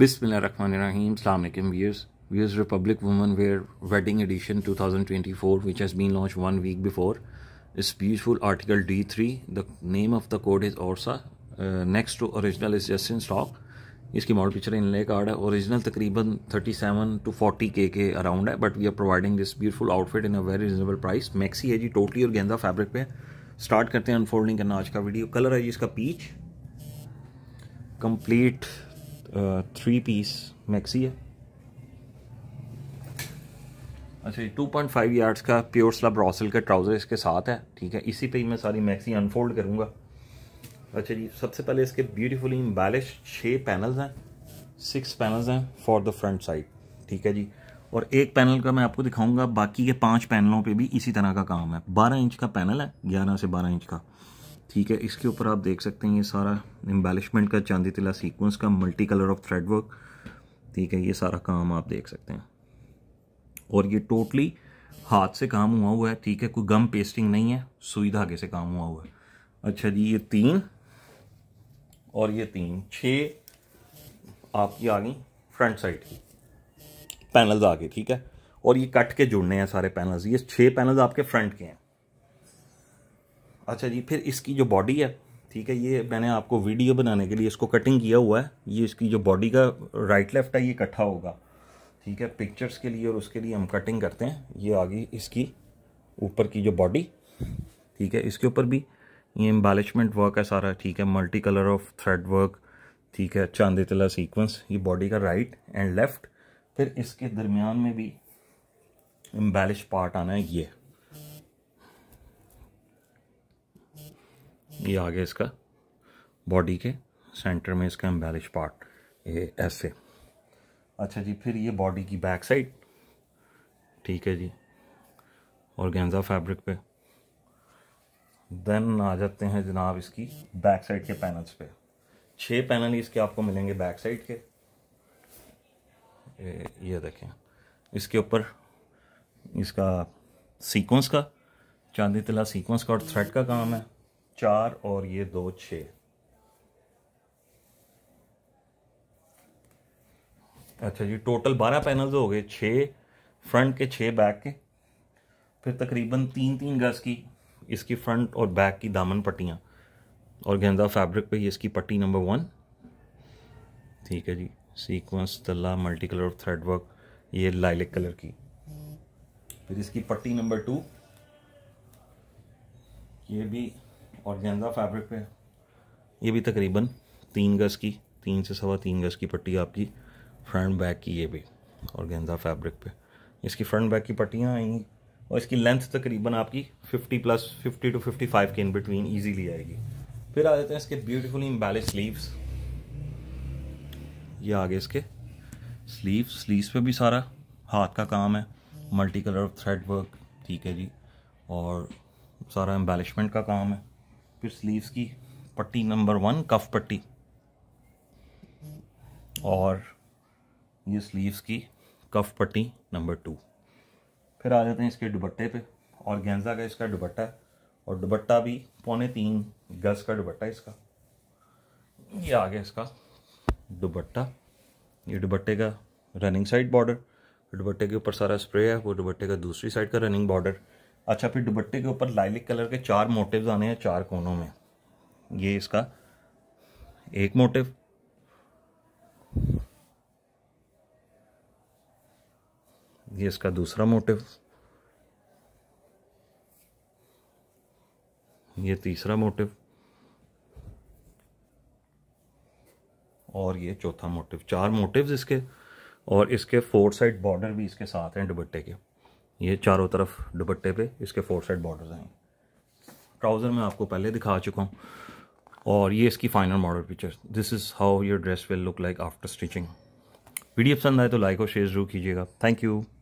Bismillahirrahmanirrahim. Assalamu alaikum viewers. Viewers Republic Women Wear Wedding Edition 2024 which has been launched one week before. It's beautiful article D3. The name of the code is Orsa. Uh, next to original is just in stock. इसकी model picture inlay card है original तकरीबन 37 to 40 के के around है but we are providing this beautiful outfit in a very reasonable price maxi है जी totally और गेंदा फैब्रिक पे स्टार्ट करते हैं अनफोल्डिंग करना आज का वीडियो कलर है जी इसका peach complete three piece maxi है अच्छा टू पॉइंट फाइव यार्ड्स का प्योर स्लब रॉसल का ट्राउज़र इसके साथ है ठीक है इसी पे ही मैं सारी मैक्सी अनफोल्ड करूँगा अच्छा जी सबसे पहले इसके ब्यूटीफुली इम्बेलिश छः पैनल्स हैं सिक्स पैनल्स हैं फॉर द फ्रंट साइड ठीक है जी और एक पैनल का मैं आपको दिखाऊंगा बाकी के पांच पैनलों पे भी इसी तरह का काम है बारह इंच का पैनल है ग्यारह से बारह इंच का ठीक है इसके ऊपर आप देख सकते हैं ये सारा एम्बेलिशमेंट का चांदी तिला सीक्वेंस का multi colour of thread work ठीक है ये सारा काम आप देख सकते हैं और ये टोटली हाथ से काम हुआ हुआ है ठीक है कोई गम पेस्टिंग नहीं है सुई धागे से काम हुआ हुआ है अच्छा जी ये तीन और ये तीन छः आपकी आ गई फ्रंट साइड की पैनल्स आ गए ठीक है और ये कट के जुड़ने हैं सारे पैनल्स ये छः पैनल्स आपके फ्रंट के हैं अच्छा जी फिर इसकी जो बॉडी है ठीक है ये मैंने आपको वीडियो बनाने के लिए इसको कटिंग किया हुआ है ये इसकी जो बॉडी का राइट लेफ्ट है ये इकट्ठा होगा ठीक है पिक्चर्स के लिए और उसके लिए हम कटिंग करते हैं ये आ गई इसकी ऊपर की जो बॉडी ठीक है इसके ऊपर भी ये एम्बालिशमेंट वर्क है सारा ठीक है multi colour of thread work ठीक है चांदी तला सीक्वेंस ये बॉडी का राइट एंड लेफ्ट फिर इसके दरमियान में भी एम्बेलिश पार्ट आना है ये ये आ गया इसका बॉडी के सेंटर में इसका एम्बेलिश पार्ट ये ऐसे अच्छा जी फिर ये बॉडी की बैक साइड ठीक है जी और गेंजा फैब्रिक पे देन आ जाते हैं जनाब इसकी बैक साइड के पैनल्स पे छः पैनल इसके आपको मिलेंगे बैक साइड के ये, ये देखें इसके ऊपर इसका सीक्वेंस का चांदी तला सीक्वेंस का और थ्रेड का काम है चार और ये दो छ अच्छा जी टोटल बारह पैनल्स हो गए छः फ्रंट के छः बैक के फिर तकरीबन तीन तीन गज़ की इसकी फ्रंट और बैक की दामन पट्टियाँ और गेंदा फैब्रिक पे इसकी पट्टी नंबर वन ठीक है जी सीक्वेंस तल्ला multi colour of thread work ये लाइलिक कलर की फिर इसकी पट्टी नंबर टू ये भी और गेंदा फैब्रिक पे ये भी तकरीबन तीन गज़ की तीन से सवा तीन गज़ की पट्टी आपकी फ्रंट बैक की ये भी और गेंदा फैब्रिक पे इसकी फ्रंट बैक की पट्टियाँ आएंगी और इसकी लेंथ तकरीबन आपकी 50 प्लस 50 टू 55 के इन बिटवीन ईजीली आएगी फिर आ जाते हैं इसके ब्यूटीफुल इम्बेलिश स्लीव्स ये आगे इसके स्लीव स्लीव्स पे भी सारा हाथ का काम है मल्टी कलर थ्रेड वर्क ठीक है जी और सारा एम्बेलिशमेंट का काम है फिर स्लीव्स की पट्टी नंबर वन कफ पट्टी और ये स्लीव्स की कफ पट्टी नंबर टू फिर आ जाते हैं इसके दुबट्टे पे और गेंजा का इसका दुबट्टा है और दुबट्टा भी पौने तीन गज का दुबट्टा इसका ये आ गया इसका दुबट्टा ये दुबट्टे का रनिंग साइड बॉर्डर दुबट्टे के ऊपर सारा स्प्रे है वो दुबट्टे का दूसरी साइड का रनिंग बॉर्डर अच्छा फिर दुबट्टे के ऊपर लाइलिक कलर के चार मोटिव आने हैं चार कोनों में ये इसका एक मोटिव ये इसका दूसरा मोटिव ये तीसरा मोटिव और ये चौथा मोटिव चार मोटिव्स इसके और इसके फोर साइड बॉर्डर भी इसके साथ हैं दुबट्टे के ये चारों तरफ दुपट्टे पे इसके फोर साइड बॉर्डर्स आएंगे ट्राउज़र मैं आपको पहले दिखा चुका हूँ और ये इसकी final model picture this is how your dress will look like after stitching video पसंद आए तो लाइक और शेयर ज़रूर कीजिएगा थैंक यू